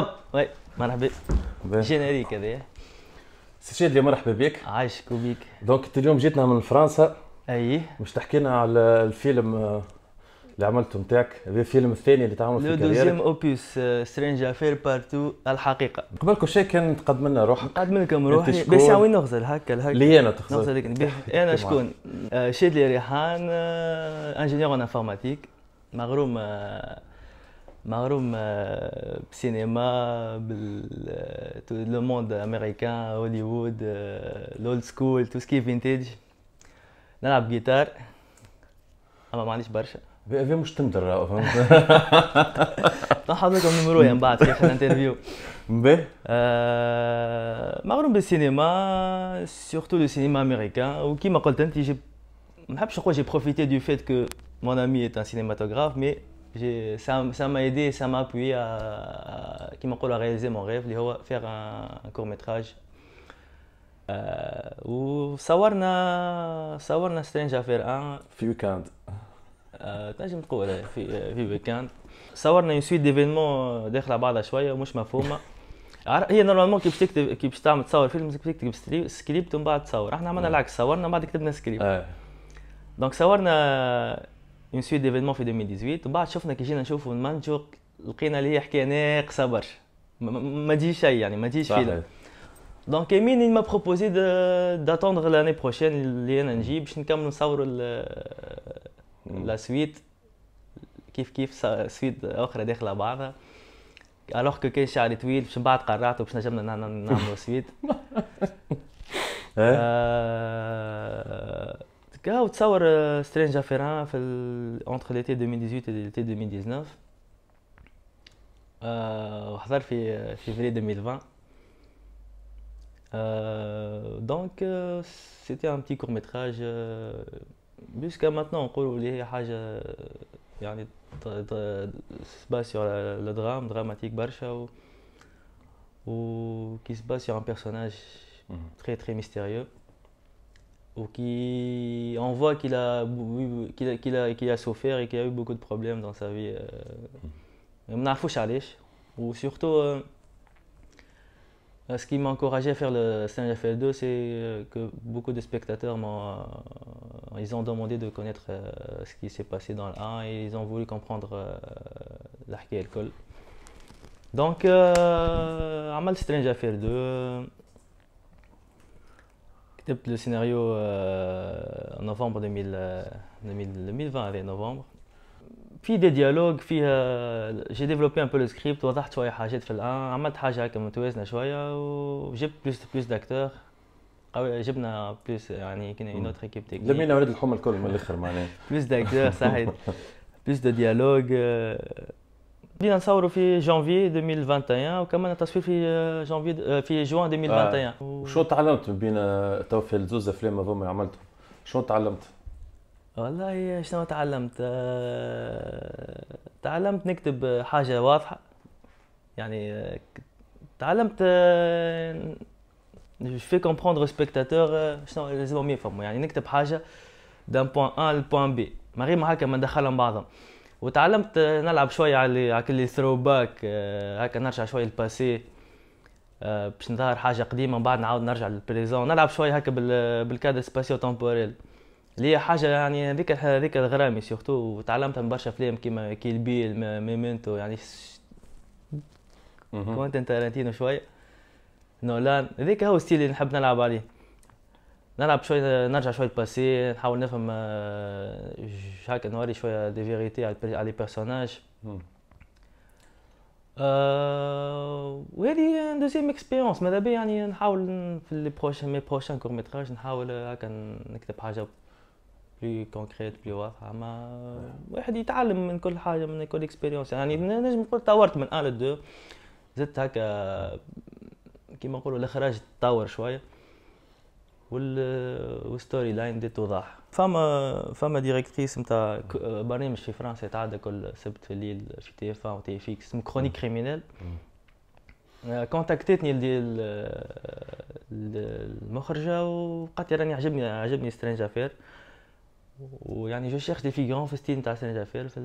طب وي مرحبا جينيريك هذايا سي شادلي مرحبا بك عايشك وبيك دونك انت اليوم جيتنا من فرنسا اي باش تحكي لنا على الفيلم آه، اللي عملته نتاعك هذا الفيلم الثاني اللي تعمل في لو دوزيام اوبيس سترينج افير بارتو الحقيقه قبل كل شيء كان تقدم لنا روحك تقدم لكم روحي باش وين نغزل هكا هكا لي انا تخزل نغزل لك انا شكون آه، شادلي ريحان انجينيور آه، انفورماتيك مغروم مغروم آه، بالسينما بال آه، موند امريكان هوليوود آه، لول سكول تو سكي فينتاج نلعب جيتار اما ما عنديش برشا في مش تمطر فهمت نحط لكم نمرو من بعد كيف الانترفيو باهي مغروم بالسينما سورتو لو سينما امريكان وكيما قلت انت ما نحبش نقول جي بروفيتي دو فيت كو مون امي ان سينيماتوغراف مي ça, ça m'a aidé, ça m'a appuyé à, à, qui m'a à réaliser mon rêve, اللي هو faire un, un court métrage. آه وصورنا صورنا سترينج افير 1 في ويكاند آه تنجم تقول في في ويكاند صورنا اون سويت ديفينمون داخله بعضها شويه ومش مفهومه هي نورمالمون كي باش تكتب كي باش تعمل تصور فيلم تكتب سكريبت ومن بعد تصور احنا عملنا العكس صورنا بعد كتبنا سكريبت دونك صورنا اون سويت ديفينمون في 2018 بعد شفنا كي جينا نشوفوا المانجو لقينا اللي هي حكايه ناقصه برشا ما تجيش شيء يعني ما تجيش فيلم دونك امين il m'a proposé d'attendre l'année prochaine اللي انا نجي باش نكملوا نصوروا لا سويت كيف كيف سويت اخرى داخله بعضها الوغ كو كان شعري طويل باش من بعد قرعت باش نجمنا نعملوا إيه؟ سويت آه، Euh, Strange تصور Strange l'été entre l'été 2018 et l'été 2019 وحضر euh, euh, février 2020 donc c'était un petit court métrage jusqu'à maintenant on qui se basent sur le drame dramatique ou, qui se base sur un personnage mhm. très très mystérieux ou qui on voit qu'il a, qu'il a, a, souffert et qu'il a eu beaucoup de problèmes dans sa vie. Euh, on a Ou surtout, euh, euh, ce qui m'a encouragé à faire le Strange Affair 2 c'est que beaucoup de spectateurs m'ont, ont demandé de connaître ce qui s'est passé dans le 1 et ils ont voulu comprendre l'Arc et l'alcool. Donc, Amal Strange Affair 2, كتبت لو سيناريو نوفمبر 2020 هذا نوفمبر في دي ديالوج فيها جي ديفلوبي ان بو لو سكريبت وضحت شويه حاجات في الان عملت حاجه هكا متوازنه شويه وجبت بلوس بلوس داكتور جبنا بلوس يعني كنا اون اوتر ايكيب تكنيك لمينا ولاد الحومه الكل من الاخر معناها بلوس داكتور صحيح بلوس دو ديالوج بدينا نصوروا في جانفي 2021 وكملنا التصوير في آه، جانفي آه، في جوان 2021 آه. وشو تعلمت بين آه، تو في الزوز افلام هذوما اللي عملتهم شو تعلمت؟ والله شنو تعلمت؟ تعلمت نكتب حاجه واضحه يعني تعلمت جو في كومبروندر سبيكتاتور شنو لازمهم يفهموا يعني نكتب حاجه دان بوان ان لبوان بي من غير ما هكا ما ندخلهم بعضهم وتعلمت نلعب شويه على كل ثرو باك آه، هكا نرجع شويه للباسي آه، باش نظهر حاجه قديمه من بعد نعاود نرجع للبريزون نلعب شويه هكا بالكادر سباسيو تومبوريل اللي هي حاجه يعني هذيك هذيك الغرامي سيرتو وتعلمتها من برشا افلام كيما كيل بيل ميمنتو يعني كوانتين تارانتينو شويه نولان هذيك هو الستيل اللي نحب نلعب عليه نلعب شويه نرجع شويه باسي نحاول نفهم آه، هكا نوري شويه دي فيريتي على لي بيرسوناج آه وهذه دوزيام اكسبيرونس ماذا بيا يعني نحاول في لي بروشان مي بروشان كور ميتراج نحاول آه، هكا نكتب حاجه بلي كونكريت بلي واضحه ما واحد يتعلم من كل حاجه من كل اكسبيريونس يعني نجم نقول طورت من ان لدو زدت هكا كيما نقولوا الاخراج تطور شويه والستوري لاين دي توضح فما فما ديريكتريس نتاع برنامج في فرنسا يتعدى كل سبت في الليل في تي اف او تي اف اكس اسمه كرونيك كريمينال كونتاكتتني المخرجه وقالت لي راني عجبني عجبني سترينج افير ويعني جو شيرش دي فيغون في ستيل نتاع سترينج افير في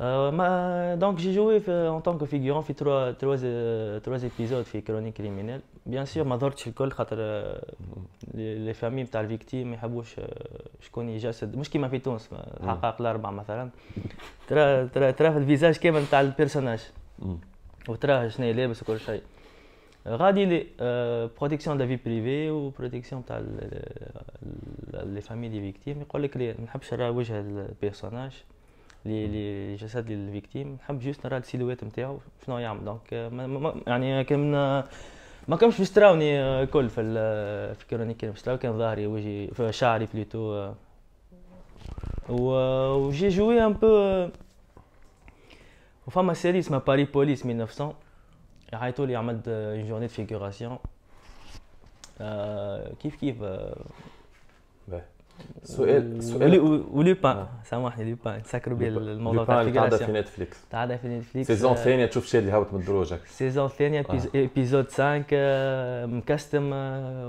آه، ما دونك جي جوي في اون طونك فيغون في 3 3 3 ايبيزود في كرونيك كريمينال بيان سور ما ضرتش الكل خاطر آه، لي فامي نتاع الفيكتيم ما يحبوش آه، شكون يجسد مش كيما في تونس الحقائق الاربع مثلا ترى ترى ترى في الفيزاج كامل نتاع البيرسوناج وتراه شنو لابس وكل شيء غادي لي بروتيكسيون دافي في بريفي وبروتيكسيون تاع لي فامي دي فيكتيم يقول لك ما نحبش نرى وجه البيرسوناج لي لي جسد للفيكتيم نحب جوست نرى السيلويت نتاعو شنو يعمل دونك آه، يعني كان ما كانش مستراوني آه، كل في آه، في الكرونيك كان مستراو كان ظهري وجهي شعري بليتو آه. و جي جوي ان بو وفما سيري اسمها باري بوليس 1900 عيطوا لي عملت اون جورني دو فيغوراسيون كيف كيف سؤال سؤال ولوبان آه. سامحني لوبان نسكروا به الموضوع تاع تعدى في نتفليكس تعدى في نتفليكس سيزون آه. ثانيه تشوف شادي هابط من دروجك سيزون ثانيه ايبيزود آه. 5 مكستم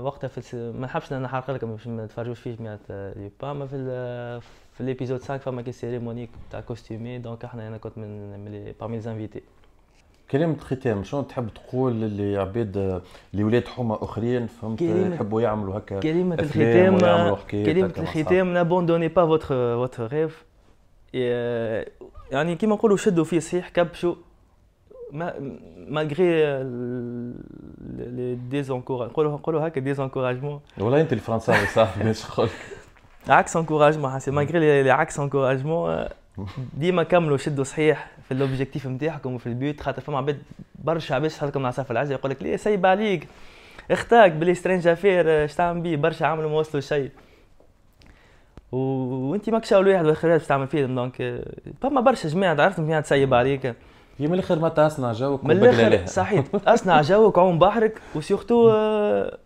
وقتها في ما نحبش نحرق لكم باش ما تفرجوش فيه لي لوبان ما في في ليبيزود 5 فما كي سيريمونيك تاع كوستيمي دونك احنا انا كنت من من بارمي لي انفيتي كلمة ختام شنو تحب تقول اللي ولاد حومة اخرين فهمت يحبوا يعملوا هكا كلمة الختام كلمة الختام نابوندوني با فوتر فوتر ريف يعني كيما نقولوا شدوا فيه صحيح كبشوا ما مالغري لي ديزونكوراج نقولوا نقولوا هكا ديزونكوراجمون والله انت الفرنساوي صاحبي باش نقول عكس انكوراجمون حسي مالغري لي عكس انكوراجمون ديما كملوا شدوا صحيح في الاوبجيكتيف نتاعكم وفي البيوت خاطر فما عباد برشا عباد شحالكم مع سيف العز يقول لك ليه سايب عليك اختاك بلي سترينج افير اش تعمل بيه برشا عملوا ما وصلوا شيء و... وانت ماكش اول واحد واخر واحد تعمل فيلم دونك فما برشا جماعه عرفت فيها تسيب عليك يا من الاخر ما تصنع جوك من الاخر صحيح اصنع جوك عوم بحرك وسيرتو آه،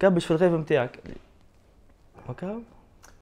كبش في الغيف نتاعك هكا